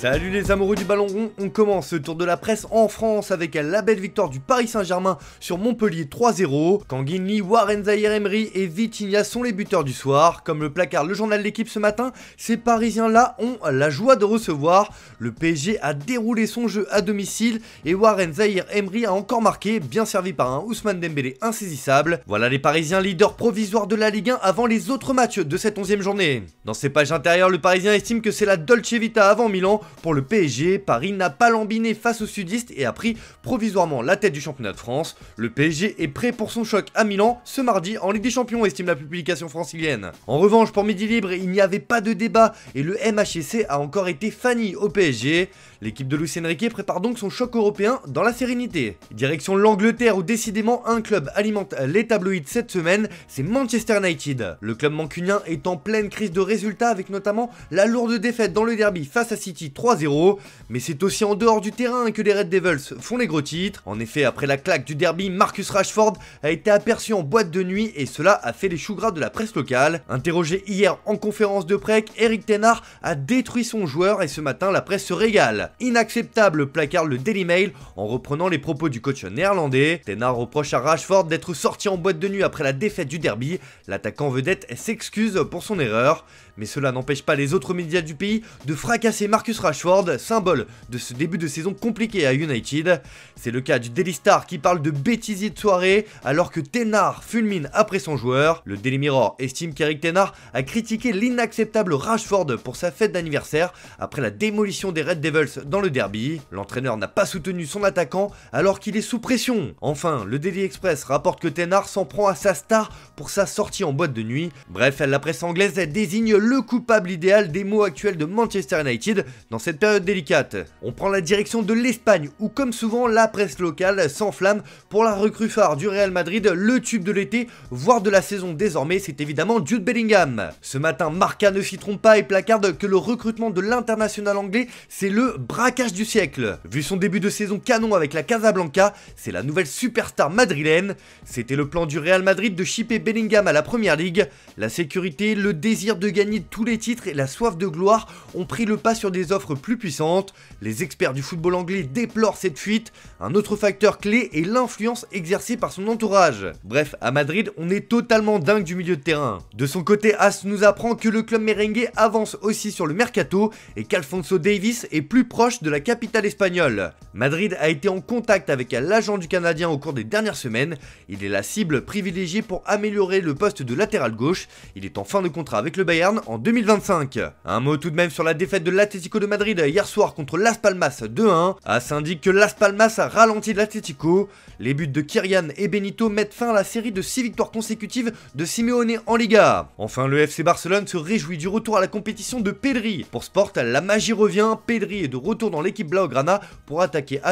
Salut les amoureux du ballon rond, on commence ce tour de la presse en France avec la belle victoire du Paris Saint-Germain sur Montpellier 3-0. Kanguinli, Warren Zahir Emery et Vitinha sont les buteurs du soir. Comme le placard le journal de l'équipe ce matin, ces Parisiens-là ont la joie de recevoir. Le PSG a déroulé son jeu à domicile et Warren Zahir Emery a encore marqué, bien servi par un Ousmane Dembélé insaisissable. Voilà les Parisiens leaders provisoires de la Ligue 1 avant les autres matchs de cette 11e journée. Dans ses pages intérieures, le Parisien estime que c'est la Dolce Vita avant Milan pour le PSG, Paris n'a pas lambiné face aux sudistes et a pris provisoirement la tête du championnat de France. Le PSG est prêt pour son choc à Milan ce mardi en Ligue des Champions, estime la publication francilienne. En revanche, pour Midi Libre, il n'y avait pas de débat et le MHC a encore été fanny au PSG. L'équipe de Lucien Riquet prépare donc son choc européen dans la sérénité. Direction l'Angleterre où décidément un club alimente les tabloïds cette semaine, c'est Manchester United. Le club mancunien est en pleine crise de résultats avec notamment la lourde défaite dans le derby face à City 3-0, mais c'est aussi en dehors du terrain que les Red Devils font les gros titres. En effet, après la claque du derby, Marcus Rashford a été aperçu en boîte de nuit et cela a fait les choux gras de la presse locale. Interrogé hier en conférence de presse, Eric Tenard a détruit son joueur et ce matin, la presse se régale. Inacceptable, placard le Daily Mail en reprenant les propos du coach néerlandais. Tenard reproche à Rashford d'être sorti en boîte de nuit après la défaite du derby. L'attaquant vedette s'excuse pour son erreur, mais cela n'empêche pas les autres médias du pays de fracasser Marcus Rashford Rashford, symbole de ce début de saison compliqué à United. C'est le cas du Daily Star qui parle de bêtisier de soirée alors que Thénard fulmine après son joueur. Le Daily Mirror estime qu'Eric Tenard a critiqué l'inacceptable Rashford pour sa fête d'anniversaire après la démolition des Red Devils dans le derby. L'entraîneur n'a pas soutenu son attaquant alors qu'il est sous pression. Enfin, le Daily Express rapporte que Thénard s'en prend à sa star pour sa sortie en boîte de nuit. Bref, la presse anglaise désigne le coupable idéal des mots actuels de Manchester United cette période délicate, on prend la direction de l'Espagne où comme souvent la presse locale s'enflamme pour la recrue phare du Real Madrid, le tube de l'été, voire de la saison désormais, c'est évidemment Jude Bellingham. Ce matin, Marca ne s'y trompe pas et placarde que le recrutement de l'international anglais, c'est le braquage du siècle. Vu son début de saison canon avec la Casablanca, c'est la nouvelle superstar madrilène. C'était le plan du Real Madrid de shipper Bellingham à la Première Ligue. La sécurité, le désir de gagner tous les titres et la soif de gloire ont pris le pas sur des offres plus puissante. Les experts du football anglais déplorent cette fuite. Un autre facteur clé est l'influence exercée par son entourage. Bref, à Madrid, on est totalement dingue du milieu de terrain. De son côté, As nous apprend que le club merengue avance aussi sur le mercato et qu'Alfonso Davis est plus proche de la capitale espagnole. Madrid a été en contact avec l'agent du Canadien au cours des dernières semaines. Il est la cible privilégiée pour améliorer le poste de latéral gauche. Il est en fin de contrat avec le Bayern en 2025. Un mot tout de même sur la défaite de l'Atlético de Madrid hier soir contre Las Palmas 2-1. A ah, s'indique que Las Palmas a ralenti l'Atlético. Les buts de Kyrian et Benito mettent fin à la série de 6 victoires consécutives de Simeone en Liga. Enfin, le FC Barcelone se réjouit du retour à la compétition de Pedri. Pour Sport, la magie revient. Pedri est de retour dans l'équipe Blaugrana pour attaquer qui est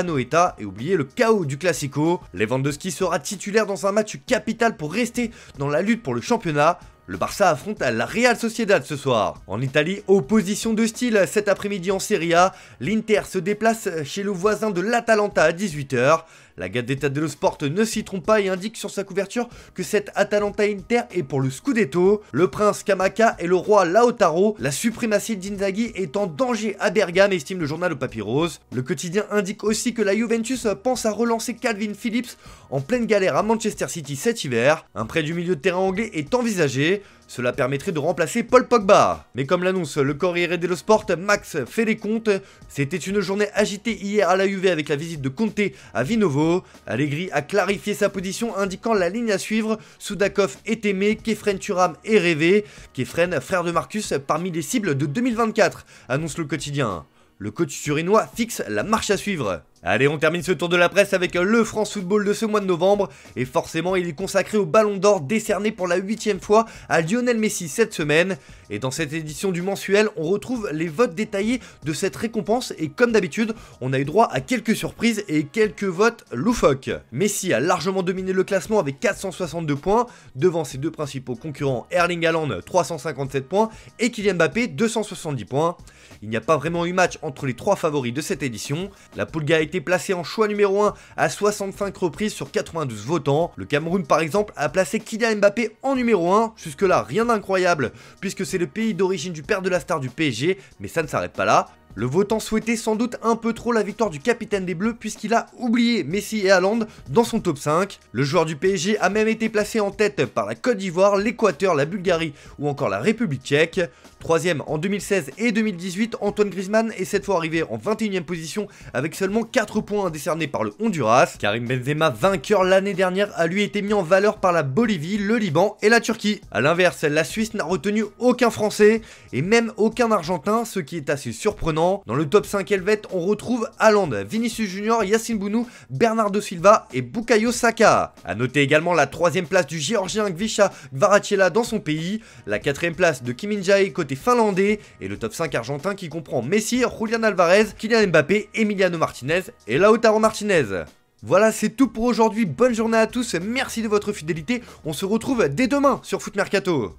et oublier le chaos du Classico. Lewandowski sera titulaire dans un match capital pour rester dans la lutte pour le championnat. Le Barça affronte la Real Sociedad ce soir. En Italie, opposition de style cet après-midi en Serie A. L'Inter se déplace chez le voisin de l'Atalanta à 18h. La de dello Sport ne s'y trompe pas et indique sur sa couverture que cette Atalanta Inter est pour le Scudetto. Le prince Kamaka et le roi Laotaro. la suprématie d'Inzaghi est en danger à Bergame, estime le journal au Papyrus. Le quotidien indique aussi que la Juventus pense à relancer Calvin Phillips en pleine galère à Manchester City cet hiver. Un prêt du milieu de terrain anglais est envisagé. Cela permettrait de remplacer Paul Pogba. Mais comme l'annonce le Corriere dello Sport, Max fait les comptes. C'était une journée agitée hier à la UV avec la visite de Conte à Vinovo. Allegri a clarifié sa position indiquant la ligne à suivre. Soudakov est aimé, Kefren Turam est rêvé. Kefren, frère de Marcus, parmi les cibles de 2024, annonce le quotidien. Le coach turinois fixe la marche à suivre. Allez, on termine ce tour de la presse avec le France Football de ce mois de novembre. Et forcément, il est consacré au Ballon d'Or décerné pour la huitième fois à Lionel Messi cette semaine. Et dans cette édition du mensuel, on retrouve les votes détaillés de cette récompense. Et comme d'habitude, on a eu droit à quelques surprises et quelques votes loufoques. Messi a largement dominé le classement avec 462 points, devant ses deux principaux concurrents Erling Haaland 357 points et Kylian Mbappé 270 points. Il n'y a pas vraiment eu match entre les trois favoris de cette édition. La Pulga été placé en choix numéro 1 à 65 reprises sur 92 votants. Le Cameroun par exemple a placé Kylian Mbappé en numéro 1, jusque là rien d'incroyable puisque c'est le pays d'origine du père de la star du PSG, mais ça ne s'arrête pas là. Le votant souhaitait sans doute un peu trop la victoire du capitaine des Bleus puisqu'il a oublié Messi et Haaland dans son top 5. Le joueur du PSG a même été placé en tête par la Côte d'Ivoire, l'Équateur, la Bulgarie ou encore la République tchèque. Troisième en 2016 et 2018, Antoine Griezmann est cette fois arrivé en 21 e position avec seulement 4 points décernés par le Honduras. Karim Benzema, vainqueur l'année dernière, a lui été mis en valeur par la Bolivie, le Liban et la Turquie. A l'inverse, la Suisse n'a retenu aucun Français et même aucun Argentin, ce qui est assez surprenant dans le top 5 helvète, on retrouve Haaland, Vinicius Junior, Yacine Bounou, Bernardo Silva et Bukayo Saka. A noter également la troisième place du géorgien Gvisha Gvarachela dans son pays, la quatrième place de Kim côté finlandais et le top 5 argentin qui comprend Messi, Julian Alvarez, Kylian Mbappé, Emiliano Martinez et Lautaro Martinez. Voilà, c'est tout pour aujourd'hui. Bonne journée à tous. Merci de votre fidélité. On se retrouve dès demain sur Foot Mercato.